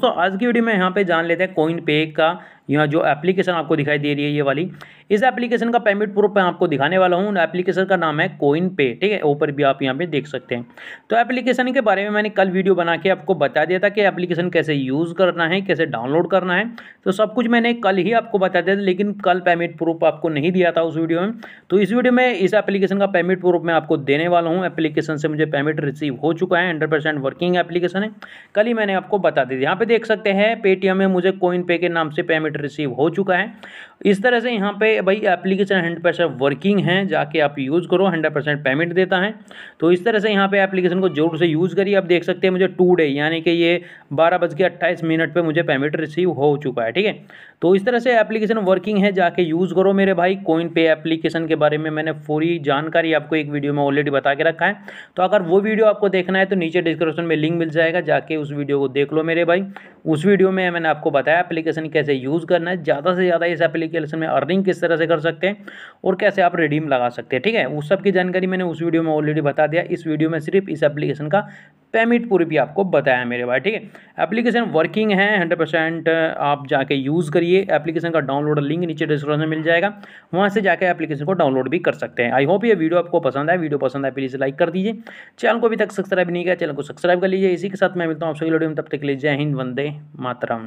दोस्तों आज की वीडियो में यहाँ पे जान लेते हैं कोइन पे का यहाँ जो एप्लीकेशन आपको दिखाई दे रही है ये वाली इस एप्लीकेशन का पेमेंट प्रूफ मैं आपको दिखाने वाला हूँ एप्लीकेशन का नाम है कोइन पे ठीक है ऊपर भी आप यहाँ पे देख सकते हैं तो एप्लीकेशन के बारे में मैंने कल वीडियो बना के आपको बता दिया था कि एप्लीकेशन कैसे यूज़ करना है कैसे डाउनलोड करना है तो सब कुछ मैंने कल ही आपको बता दिया था लेकिन कल पेमेंट प्रूफ आपको नहीं दिया था उस वीडियो में तो इस वीडियो में इस एप्लीकेशन का पेमेंट प्रूफ मैं आपको देने वाला हूँ एप्लीकेशन से मुझे पेमेंट रिसीव हो चुका है हंड्रेड वर्किंग एप्लीकेशन है कल ही मैंने आपको बता दिया यहाँ पे देख सकते हैं पेटीएम में मुझे कोइन पे के नाम से पेमेंट रिसीव हो चुका है इस तरह से यहाँ पे भाई एप्लीकेशन हंड्रेड परसेंट वर्किंग है जाके आप यूज़ करो हंड्रेड परसेंट पेमेंट देता है तो इस तरह से यहाँ पे एप्लीकेशन को जरूर से यूज़ करिए आप देख सकते हैं मुझे टू डे यानी कि ये बारह बज के अट्ठाईस मिनट पर मुझे पेमेंट रिसीव हो चुका है ठीक है तो इस तरह से एप्लीकेशन वर्किंग है जाके यूज़ करो मेरे भाई कोइन पे एप्लीकेशन के बारे में मैंने पूरी जानकारी आपको एक वीडियो में ऑलरेडी बता के रखा है तो अगर वो वीडियो आपको देखना है तो नीचे डिस्क्रिप्शन में लिंक मिल जाएगा जाके उस वीडियो को देख लो मेरे भाई उस वीडियो में मैंने आपको बताया एप्लीकेशन कैसे यूज़ करना है ज़्यादा से ज़्यादा इस एप्लीकेशन कैलकुलेशन में अर्निंग किस तरह से कर सकते हैं और कैसे आप रिडीम लगा सकते हैं ठीक है उस सब की जानकारी मैंने उस वीडियो में ऑलरेडी बता दिया इस वीडियो में सिर्फ इस एप्लीकेशन का पेमेंट पूरी भी आपको बताया मेरे भाई ठीक है एप्लीकेशन वर्किंग है हंड्रेड आप जाके यूज़ करिए एप्लीकेशन का डाउनलोड लिंक नीचे डिस्क्रिप्शन में मिल जाएगा वहाँ से जाकर एप्लीकेशन को डाउनलोड भी कर सकते हैं आई होप ये वीडियो आपको पसंद आए वीडियो पसंद आए प्लीज़ लाइक कर दीजिए चैनल को अभी तक सब्सक्राइब नहीं किया चैनल को सब्सक्राइब कर लीजिए इसी के साथ मैं मिलता हूँ आप सभी वीडियो में तब तक लीजिए हिंद वंदे मातरम